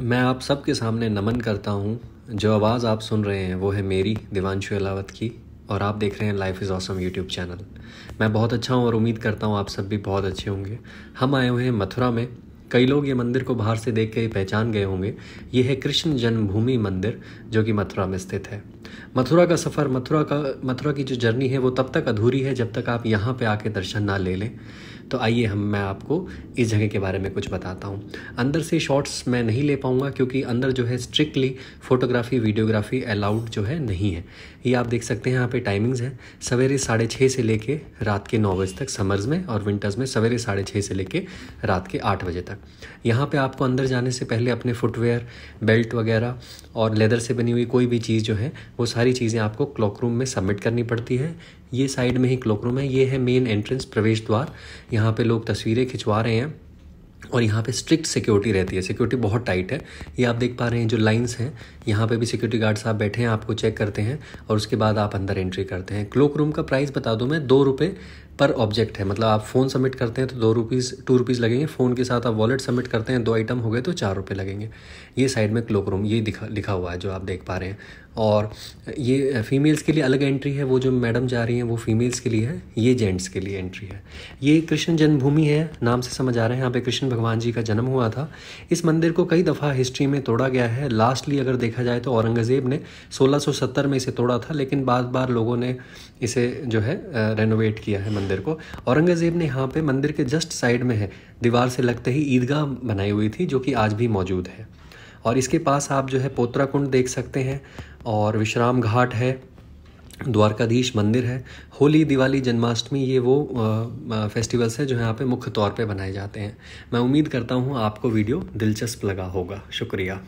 मैं आप सबके सामने नमन करता हूँ जो आवाज़ आप सुन रहे हैं वो है मेरी दिवानशु अलावत की और आप देख रहे हैं life is awesome YouTube channel मैं बहुत अच्छा हूँ और उम्मीद करता हूँ आप सब भी बहुत अच्छे होंगे हम आए हुए हैं मथुरा में कई लोग ये मंदिर को बाहर से देख के पहचान गए होंगे ये है कृष्ण जन्मभूमि मंदिर जो कि मथुरा में स्थित है मथुरा का सफ़र मथुरा का मथुरा की जो जर्नी है वो तब तक अधूरी है जब तक आप यहाँ पे आके दर्शन ना ले लें तो आइए हम मैं आपको इस जगह के बारे में कुछ बताता हूँ अंदर से शॉट्स मैं नहीं ले पाऊँगा क्योंकि अंदर जो है स्ट्रिक्टली फोटोग्राफी वीडियोग्राफी अलाउड जो है नहीं है ये आप देख सकते हैं यहाँ पे टाइमिंग्स हैं सवेरे साढ़े छः से लेके रात के नौ बजे तक समर्स में और विंटर्स में सवेरे साढ़े छः से लेके रात के आठ बजे तक यहाँ पे आपको अंदर जाने से पहले अपने फुटवेयर बेल्ट वगैरह और लेदर से बनी हुई कोई भी चीज़ जो है वो सारी चीज़ें आपको क्लॉक रूम में सबमिट करनी पड़ती है ये साइड में ही क्लोक रूम है ये है मेन एंट्रेंस प्रवेश द्वार यहाँ पे लोग तस्वीरें खिंचवा रहे हैं और यहाँ पे स्ट्रिक्ट सिक्योरिटी रहती है सिक्योरिटी बहुत टाइट है ये आप देख पा रहे हैं जो लाइंस हैं यहाँ पे भी सिक्योरिटी गार्ड साहब बैठे हैं आपको चेक करते हैं और उसके बाद आप अंदर एंट्री करते हैं क्लोक रूम का प्राइस बता दूँ मैं दो रुपये पर ऑब्जेक्ट है मतलब आप फ़ोन सबमिट करते हैं तो दो रुपीज़ टू रुपीज़ लगेंगे फ़ोन के साथ आप वॉलेट सबमिट करते हैं दो आइटम हो गए तो चार रुपये लगेंगे ये साइड में क्लोक रूम ये दिखा लिखा हुआ है जो आप देख पा रहे हैं और ये फीमेल्स के लिए अलग एंट्री है वो जो मैडम जा रही हैं वो फीमेल्स के लिए है ये जेंट्स के लिए एंट्री है ये कृष्ण जन्मभूमि है नाम से समझ आ रहे हैं यहाँ पे कृष्ण भगवान जी का जन्म हुआ था इस मंदिर को कई दफ़ा हिस्ट्री में तोड़ा गया है लास्टली अगर देखा जाए तो औरंगज़ेब ने सोलह में इसे तोड़ा था लेकिन बार बार लोगों ने इसे जो है रेनोवेट किया है मंदिर मंदिर को औरंगज़ेब ने यहाँ पे मंदिर के जस्ट साइड में है दीवार से लगते ही ईदगाह बनाई हुई थी जो कि आज भी मौजूद है और इसके पास आप जो है पोत्रा कुंड देख सकते हैं और विश्राम घाट है द्वारकाधीश मंदिर है होली दिवाली जन्माष्टमी ये वो फेस्टिवल्स हैं जो यहाँ पे मुख्य तौर पे बनाए जाते हैं मैं उम्मीद करता हूँ आपको वीडियो दिलचस्प लगा होगा शुक्रिया